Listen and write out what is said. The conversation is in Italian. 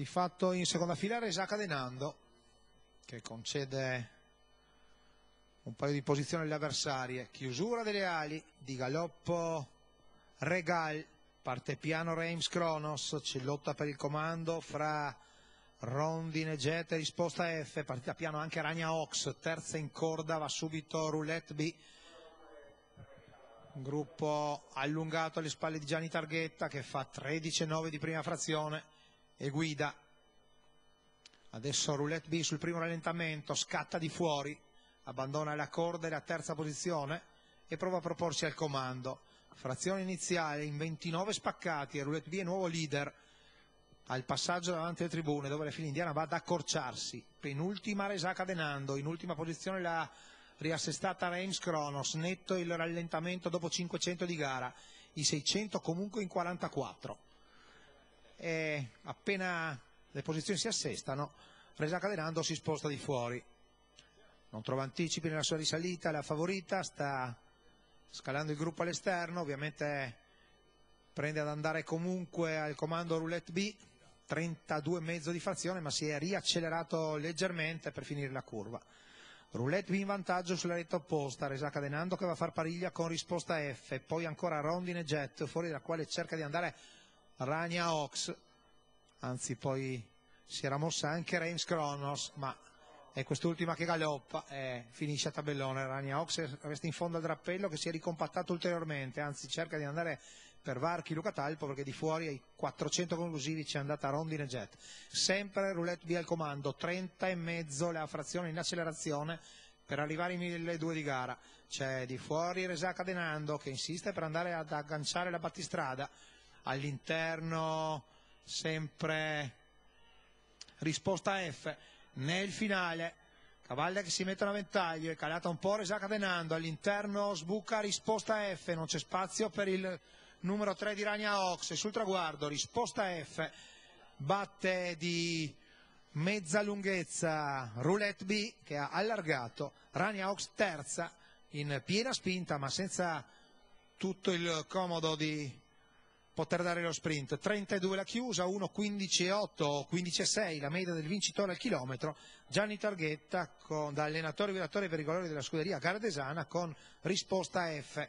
di fatto in seconda fila Resaca Denando che concede un paio di posizioni alle avversarie chiusura delle ali di galoppo Regal parte piano Reims Kronos c'è lotta per il comando fra Rondine Jet risposta F partita piano anche Ragna Ox terza in corda va subito Roulette B gruppo allungato alle spalle di Gianni Targhetta che fa 13-9 di prima frazione e guida. Adesso roulette B sul primo rallentamento, scatta di fuori, abbandona la corda e la terza posizione e prova a proporsi al comando. Frazione iniziale in 29 spaccati e roulette B è nuovo leader al passaggio davanti alle tribune dove la fila indiana va ad accorciarsi. Penultima resa cadenando, in ultima posizione la riassestata Reims Kronos, netto il rallentamento dopo 500 di gara, i 600 comunque in 44 e appena le posizioni si assestano Resa Cadenando si sposta di fuori non trova anticipi nella sua risalita la favorita sta scalando il gruppo all'esterno ovviamente prende ad andare comunque al comando roulette B 32,5 di frazione ma si è riaccelerato leggermente per finire la curva Roulette B in vantaggio sulla retta opposta, Resa Cadenando che va a far pariglia con risposta F, poi ancora Rondine Jet, fuori dalla quale cerca di andare Rania Ox, anzi poi si era mossa anche Reims Kronos, ma è quest'ultima che galoppa e finisce a tabellone. Rania Ox resta in fondo al drappello che si è ricompattato ulteriormente, anzi cerca di andare per Varchi Luca Talpo perché di fuori ai 400 conclusivi c'è andata Rondine Jet. Sempre roulette via al comando, 30 e mezzo la frazione in accelerazione per arrivare ai 1.200 di gara. C'è di fuori Resaca Denando che insiste per andare ad agganciare la battistrada all'interno, sempre risposta F, nel finale, cavalla che si mettono a ventaglio, è calata un po' resa cadenando all'interno sbuca risposta F, non c'è spazio per il numero 3 di Rania Ox, sul traguardo risposta F, batte di mezza lunghezza Roulette B che ha allargato, Rania Ox terza in piena spinta ma senza tutto il comodo di poter dare lo sprint. 32 la chiusa, 1.15.8, 15.6 la media del vincitore al chilometro. Gianni Targhetta, con, da allenatore e colori della scuderia Gardesana, con risposta F.